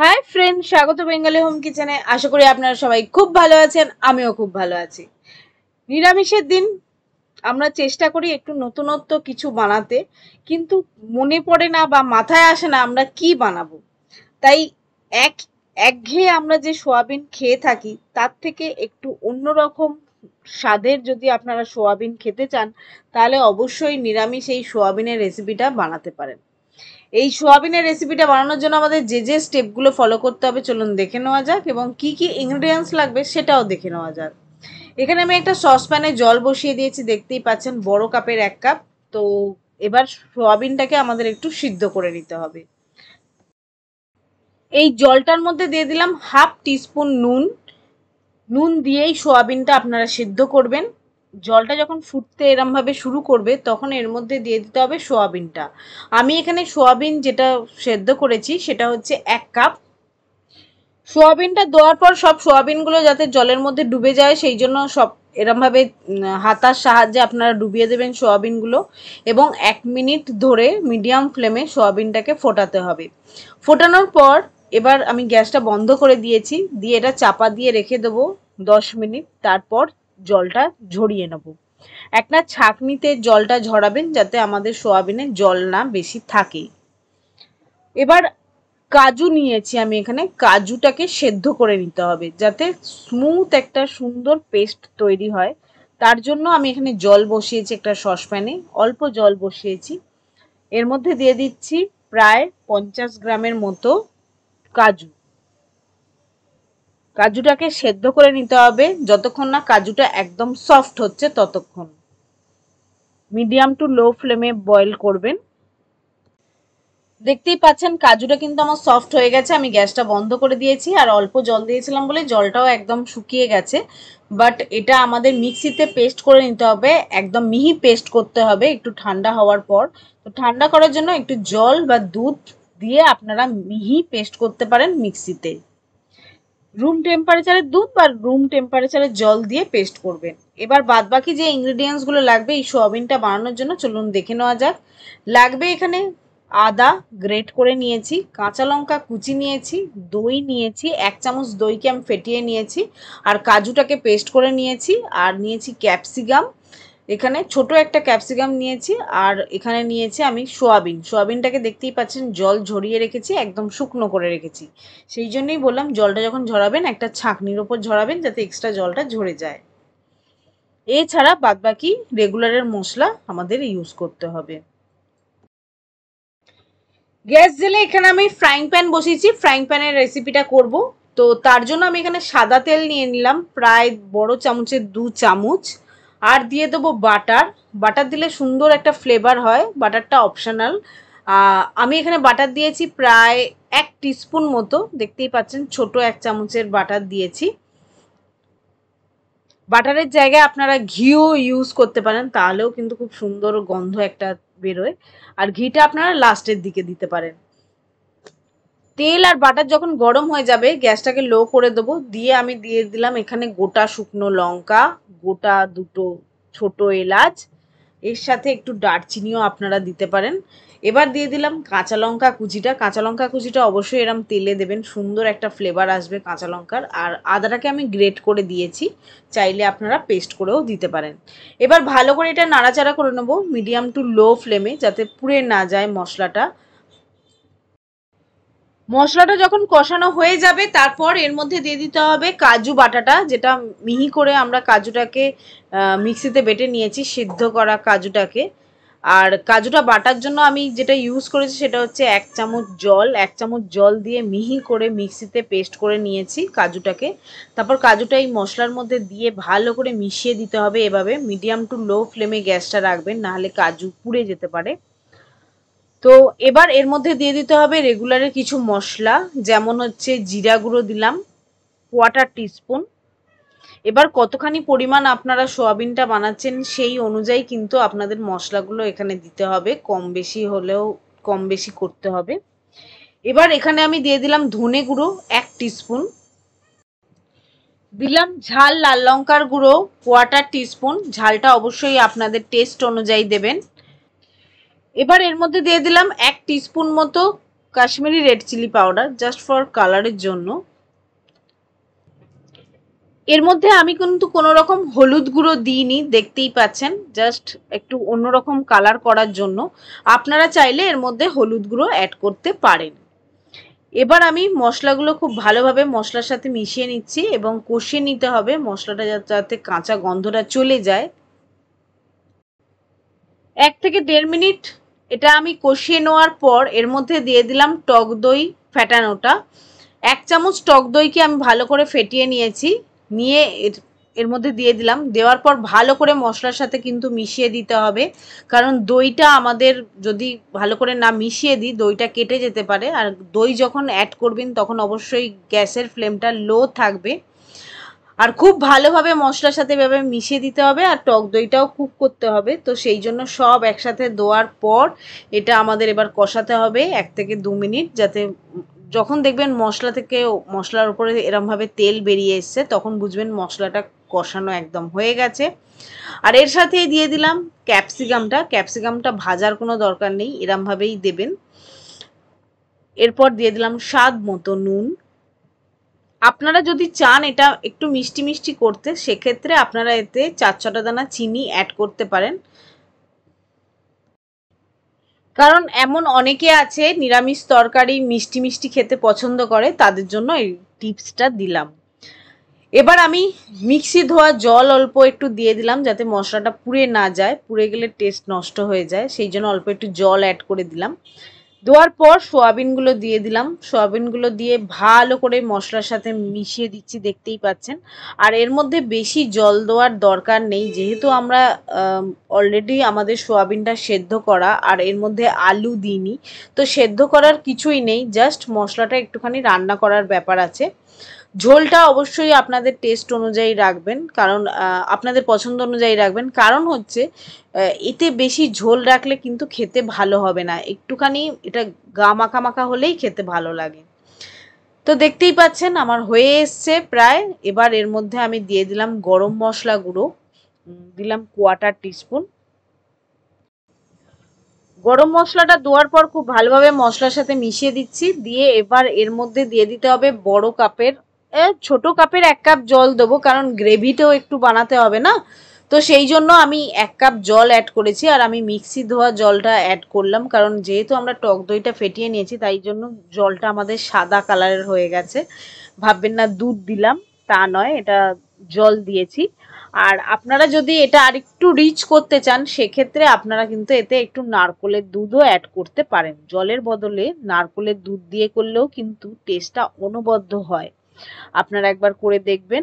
high friend স্বাগত Bengali home কিচেনে আশা করি আপনারা সবাই খুব ভালো আছেন আমিও খুব ভালো আছি নিরামিষের দিন আমরা চেষ্টা করি একটু নতুনত্ব কিছু বানাতে কিন্তু মনে পড়ে না বা মাথায় আসে না আমরা কি বানাবো তাই এক একঘেয়ে আমরা যে সোয়াবিন খেয়ে থাকি তার থেকে একটু অন্যরকম স্বাদের যদি আপনারা সোয়াবিন খেতে চান তাহলে অবশ্যই নিরামিষ এই সোয়াবিনের রেসিপিটা বানাতে পারেন এই সোয়াবিনের রেসিপিটা বানানোর জন্য আমাদের যে যে স্টেপগুলো ফলো করতে হবে চলুন দেখে নেওয়া যাক এবং কি কি ইনগ্রিডিয়েন্টস লাগবে সেটাও দেখে নেওয়া যাক এখানে আমি একটা সসপ্যানে জল বসিয়ে দিয়েছি দেখতেই পাচ্ছেন বড় কাপের এক কাপ তো এবার সোয়াবিনটাকে আমাদের একটু সিদ্ধ করে নিতে হবে এই জলটার মধ্যে দিয়ে দিলাম হাফ টিস্পুন নুন নুন দিয়েই সোয়াবিনটা আপনারা সিদ্ধ করবেন জলটা যখন ফুটতে এরমভাবে শুরু করবে তখন এর মধ্যে দিয়ে দিতে হবে সোয়াবিনটা আমি এখানে সোয়াবিন যেটা সেদ্ধ করেছি সেটা হচ্ছে এক কাপ সোয়াবিনটা দেওয়ার পর সব সোয়াবিনগুলো যাতে জলের মধ্যে ডুবে যায় সেই জন্য সব এরমভাবে হাতার সাহায্যে আপনারা ডুবিয়ে দেবেন সোয়াবিনগুলো এবং এক মিনিট ধরে মিডিয়াম ফ্লেমে সোয়াবিনটাকে ফোটাতে হবে ফোটানোর পর এবার আমি গ্যাসটা বন্ধ করে দিয়েছি দিয়ে এটা চাপা দিয়ে রেখে দেবো দশ মিনিট তারপর জলটা ঝরিয়ে নেব একটা ছাঁকনিতে জলটা ঝরাবেন যাতে আমাদের সোয়াবিনে জল না বেশি থাকে এবার কাজু নিয়েছি আমি এখানে কাজুটাকে সেদ্ধ করে নিতে হবে যাতে স্মুথ একটা সুন্দর পেস্ট তৈরি হয় তার জন্য আমি এখানে জল বসিয়েছি একটা সসপ্যানে অল্প জল বসিয়েছি এর মধ্যে দিয়ে দিচ্ছি প্রায় পঞ্চাশ গ্রামের মতো কাজু কাজুটাকে সেদ্ধ করে নিতে হবে যতক্ষণ না কাজুটা একদম সফট হচ্ছে ততক্ষণ মিডিয়াম টু লো ফ্লেমে বয়েল করবেন দেখতেই পাচ্ছেন কাজুটা কিন্তু আমার সফট হয়ে গেছে আমি গ্যাসটা বন্ধ করে দিয়েছি আর অল্প জল দিয়েছিলাম বলে জলটাও একদম শুকিয়ে গেছে বাট এটা আমাদের মিক্সিতে পেস্ট করে নিতে হবে একদম মিহি পেস্ট করতে হবে একটু ঠান্ডা হওয়ার পর তো ঠান্ডা করার জন্য একটু জল বা দুধ দিয়ে আপনারা মিহি পেস্ট করতে পারেন মিক্সিতে রুম টেম্পারেচারে দুধ বা রুম টেম্পারেচারে জল দিয়ে পেস্ট করবেন এবার বাদবাকি যে ইনগ্রিডিয়েন্টসগুলো লাগবে এই সোয়াবিনটা বানানোর জন্য চলুন দেখে নেওয়া যাক লাগবে এখানে আদা গ্রেট করে নিয়েছি কাঁচা লঙ্কা কুচি নিয়েছি দই নিয়েছি এক চামচ দইকে আমি ফেটিয়ে নিয়েছি আর কাজুটাকে পেস্ট করে নিয়েছি আর নিয়েছি ক্যাপসিকাম এখানে ছোট একটা ক্যাপসিকাম নিয়েছি আর এখানে নিয়েছি আমি সোয়াবিন সোয়াবিনটাকে দেখতেই পাচ্ছেন জল ঝরিয়ে রেখেছি একদম শুকনো করে রেখেছি সেই জন্যই বললাম জলটা যখন ঝরাবেন একটা ছাঁকনির ওপর ঝরাবেন যাতে এক্সট্রা জলটা ঝরে যায় এছাড়া বাদবাকি রেগুলারের মশলা আমাদের ইউজ করতে হবে গ্যাস জেলে এখানে আমি ফ্রাইং প্যান বসিয়েছি ফ্রাইং প্যানের রেসিপিটা করব তো তার জন্য আমি এখানে সাদা তেল নিয়ে নিলাম প্রায় বড় চামচের দু চামচ আর দিয়ে দেবো বাটার বাটার দিলে সুন্দর একটা ফ্লেভার হয় বাটারটা অপশানাল আমি এখানে বাটার দিয়েছি প্রায় এক টিস্পুন মতো দেখতেই পাচ্ছেন ছোট এক চামচের বাটার দিয়েছি বাটারের জায়গায় আপনারা ঘিও ইউজ করতে পারেন তাহলেও কিন্তু খুব সুন্দর গন্ধ একটা বেরোয় আর ঘিটা আপনারা লাস্টের দিকে দিতে পারেন তেল আর বাটার যখন গরম হয়ে যাবে গ্যাসটাকে লো করে দেবো দিয়ে আমি দিয়ে দিলাম এখানে গোটা শুকনো লঙ্কা গোটা দুটো ছোট এলাচ এর সাথে একটু দারচিনিও আপনারা দিতে পারেন এবার দিয়ে দিলাম কাঁচা লঙ্কা কুচিটা কাঁচা লঙ্কা কুচিটা অবশ্যই এরম তেলে দেবেন সুন্দর একটা ফ্লেভার আসবে কাঁচা লঙ্কার আর আদাটাকে আমি গ্রেট করে দিয়েছি চাইলে আপনারা পেস্ট করেও দিতে পারেন এবার ভালো করে এটা নাড়াচাড়া করে নেবো মিডিয়াম টু লো ফ্লেমে যাতে পুড়ে না যায় মশলাটা মশলাটা যখন কষানো হয়ে যাবে তারপর এর মধ্যে দিয়ে দিতে হবে কাজু বাটাটা যেটা মিহি করে আমরা কাজুটাকে মিক্সিতে বেটে নিয়েছি সিদ্ধ করা কাজুটাকে আর কাজুটা বাটার জন্য আমি যেটা ইউজ করেছি সেটা হচ্ছে এক চামচ জল এক চামচ জল দিয়ে মিহি করে মিক্সিতে পেস্ট করে নিয়েছি কাজুটাকে তারপর কাজুটা এই মশলার মধ্যে দিয়ে ভালো করে মিশিয়ে দিতে হবে এভাবে মিডিয়াম টু লো ফ্লেমে গ্যাসটা রাখবেন নাহলে কাজু পুড়ে যেতে পারে তো এবার এর মধ্যে দিয়ে দিতে হবে রেগুলারের কিছু মশলা যেমন হচ্ছে জিরা গুঁড়ো দিলাম কোয়াটার টিস্পুন এবার কতখানি পরিমাণ আপনারা সোয়াবিনটা বানাচ্ছেন সেই অনুযায়ী কিন্তু আপনাদের মশলাগুলো এখানে দিতে হবে কম বেশি হলেও কম বেশি করতে হবে এবার এখানে আমি দিয়ে দিলাম ধনে গুঁড়ো এক টিস্পুন দিলাম ঝাল লাল লঙ্কার গুঁড়ো কোয়াটার টিস্পুন ঝালটা অবশ্যই আপনাদের টেস্ট অনুযায়ী দেবেন এবার এর মধ্যে দিয়ে দিলাম এক টিস্পুন মতো Kashmiri red chilli powder just for কালারের জন্য এর মধ্যে আমি কিন্তু কোনো রকম হলুদ গুঁড়ো দিইনি দেখতেই পাচ্ছেন জাস্ট একটু অন্যরকম কালার করার জন্য আপনারা চাইলে এর মধ্যে হলুদ গুঁড়ো অ্যাড করতে পারেন এবার আমি মশলাগুলো খুব ভালোভাবে মশলার সাথে মিশিয়ে নিচ্ছি এবং কষিয়ে নিতে হবে মশলাটা যাতে কাঁচা গন্ধটা চলে যায় এক থেকে দেড় মিনিট এটা আমি কষিয়ে নেওয়ার পর এর মধ্যে দিয়ে দিলাম টক দই ফেটানোটা এক চামচ টক দইকে আমি ভালো করে ফেটিয়ে নিয়েছি নিয়ে এর এর মধ্যে দিয়ে দিলাম দেওয়ার পর ভালো করে মশলার সাথে কিন্তু মিশিয়ে দিতে হবে কারণ দইটা আমাদের যদি ভালো করে না মিশিয়ে দিই দইটা কেটে যেতে পারে আর দই যখন অ্যাড করবেন তখন অবশ্যই গ্যাসের ফ্লেমটা লো থাকবে আর খুব ভালোভাবে মশলার সাথে এভাবে মিশিয়ে দিতে হবে আর টক দইটাও কুক করতে হবে তো সেই জন্য সব একসাথে দেওয়ার পর এটা আমাদের এবার কষাতে হবে এক থেকে দু মিনিট যাতে যখন দেখবেন মশলা থেকে মশলার উপরে এরমভাবে তেল বেরিয়ে এসছে তখন বুঝবেন মশলাটা কষানো একদম হয়ে গেছে আর এর সাথে দিয়ে দিলাম ক্যাপসিকামটা ক্যাপসিকামটা ভাজার কোনো দরকার নেই এরমভাবেই দেবেন এরপর দিয়ে দিলাম স্বাদ মতো নুন আপনারা যদি চান এটা একটু মিষ্টি মিষ্টি করতে সেক্ষেত্রে আপনারা এতে চার ছটা দানা চিনি অ্যাড করতে পারেন কারণ এমন অনেকে আছে নিরামিষ তরকারি মিষ্টি মিষ্টি খেতে পছন্দ করে তাদের জন্য এই টিপসটা দিলাম এবার আমি মিক্সি ধোয়া জল অল্প একটু দিয়ে দিলাম যাতে মশলাটা পুড়ে না যায় পুড়ে গেলে টেস্ট নষ্ট হয়ে যায় সেই জন্য অল্প একটু জল অ্যাড করে দিলাম দেওয়ার পর সোয়াবিনগুলো দিয়ে দিলাম সোয়াবিনগুলো দিয়ে ভালো করে মশলার সাথে মিশিয়ে দিচ্ছি দেখতেই পাচ্ছেন আর এর মধ্যে বেশি জল দেওয়ার দরকার নেই যেহেতু আমরা অলরেডি আমাদের সোয়াবিনটা সেদ্ধ করা আর এর মধ্যে আলু দিইনি তো সেদ্ধ করার কিছুই নেই জাস্ট মশলাটা একটুখানি রান্না করার ব্যাপার আছে ঝোলটা অবশ্যই আপনাদের টেস্ট অনুযায়ী রাখবেন কারণ আপনাদের পছন্দ অনুযায়ী রাখবেন কারণ হচ্ছে এতে বেশি ঝোল রাখলে কিন্তু খেতে ভালো হবে না একটুখানি এটা গা মাখা মাখা হলেই খেতে ভালো লাগে তো দেখতেই পাচ্ছেন আমার হয়ে এসছে প্রায় এবার এর মধ্যে আমি দিয়ে দিলাম গরম মশলা গুঁড়ো দিলাম কোয়াটার টিস্পুন গরম মশলাটা দেওয়ার পর খুব ভালোভাবে মশলার সাথে মিশিয়ে দিচ্ছি দিয়ে এবার এর মধ্যে দিয়ে দিতে হবে বড় কাপের ছোট কাপের এক কাপ জল দেবো কারণ গ্রেভিতেও একটু বানাতে হবে না তো সেই জন্য আমি এক কাপ জল অ্যাড করেছি আর আমি মিক্সি ধোয়া জলটা অ্যাড করলাম কারণ যেহেতু আমরা টক দইটা ফেটিয়ে নিয়েছি তাই জন্য জলটা আমাদের সাদা কালারের হয়ে গেছে ভাববেন না দুধ দিলাম তা নয় এটা জল দিয়েছি আর আপনারা যদি এটা আর একটু রিচ করতে চান সেক্ষেত্রে আপনারা কিন্তু এতে একটু নারকলের দুধও অ্যাড করতে পারেন জলের বদলে নারকলের দুধ দিয়ে করলেও কিন্তু টেস্টটা অনবদ্য হয় আপনারা একবার করে দেখবেন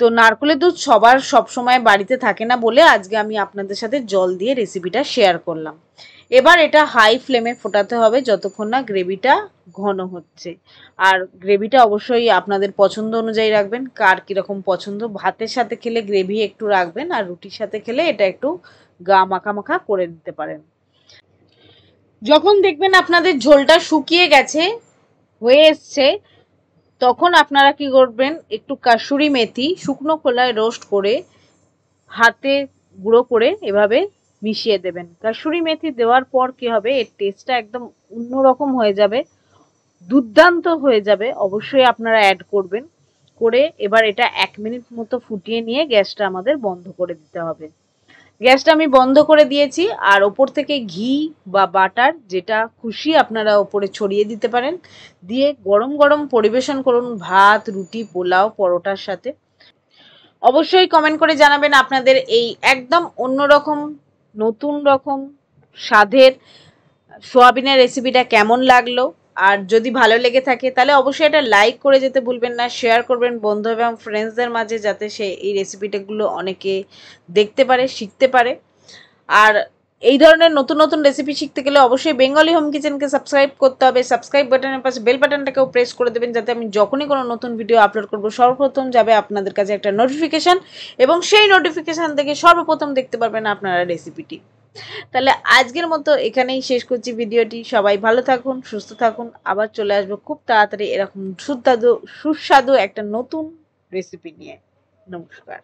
তো নারকলের দুধ সবার সবসময় বাড়িতে থাকে না বলে আজকে আমি আপনাদের সাথে জল দিয়ে রেসিপিটা শেয়ার করলাম এবার এটা হাই ফ্লেমে ফোটাতে হবে যতক্ষণ না গ্রেভিটা ঘন হচ্ছে আর গ্রেভিটা অবশ্যই আপনাদের পছন্দ অনুযায়ী রাখবেন কার কীরকম পছন্দ ভাতের সাথে খেলে গ্রেভি একটু রাখবেন আর রুটির সাথে খেলে এটা একটু গা মাখা মাখা করে দিতে পারেন যখন দেখবেন আপনাদের ঝোলটা শুকিয়ে গেছে হয়ে এসছে তখন আপনারা কি করবেন একটু কাসুরি মেথি শুকনো খোলায় রোস্ট করে হাতে গুঁড়ো করে এভাবে মিশিয়ে দেবেন কাসুরি মেথি দেওয়ার পর কি হবে এর টেস্টটা একদম অন্যরকম হয়ে যাবে দুর্দান্ত হয়ে যাবে অবশ্যই আপনারা অ্যাড করবেন করে এবার এটা এক মিনিট মতো ফুটিয়ে নিয়ে গ্যাসটা আমাদের বন্ধ করে দিতে হবে গ্যাসটা আমি বন্ধ করে দিয়েছি আর ওপর থেকে ঘি বা বাটার যেটা খুশি আপনারা ওপরে ছড়িয়ে দিতে পারেন দিয়ে গরম গরম পরিবেশন করুন ভাত রুটি পোলাও পরোটার সাথে অবশ্যই কমেন্ট করে জানাবেন আপনাদের এই একদম অন্যরকম নতুন রকম স্বাদের সোয়াবিনের রেসিপিটা কেমন লাগলো আর যদি ভালো লেগে থাকে তাহলে অবশ্যই এটা লাইক করে যেতে ভুলবেন না শেয়ার করবেন বন্ধু এবং ফ্রেন্ডসদের মাঝে যাতে সে এই রেসিপিটাগুলো অনেকে দেখতে পারে শিখতে পারে আর এই ধরনের নতুন নতুন রেসিপি শিখতে গেলে অবশ্যই বেঙ্গলি হোম কিচেনকে সাবস্ক্রাইব করতে হবে সাবস্ক্রাইব বাটনের পাশে বেল বাটনটাকেও প্রেস করে দেবেন যাতে আমি যখনই কোনো নতুন ভিডিও আপলোড করবো সর্বপ্রথম যাবে আপনাদের কাছে একটা নোটিফিকেশান এবং সেই নোটিফিকেশান থেকে সর্বপ্রথম দেখতে পারবেন আপনারা রেসিপিটি তাহলে আজকের মতো এখানেই শেষ করছি ভিডিওটি সবাই ভালো থাকুন সুস্থ থাকুন আবার চলে আসবো খুব তাড়াতাড়ি এরকম সুস্বাদু সুস্বাদু একটা নতুন রেসিপি নিয়ে নমস্কার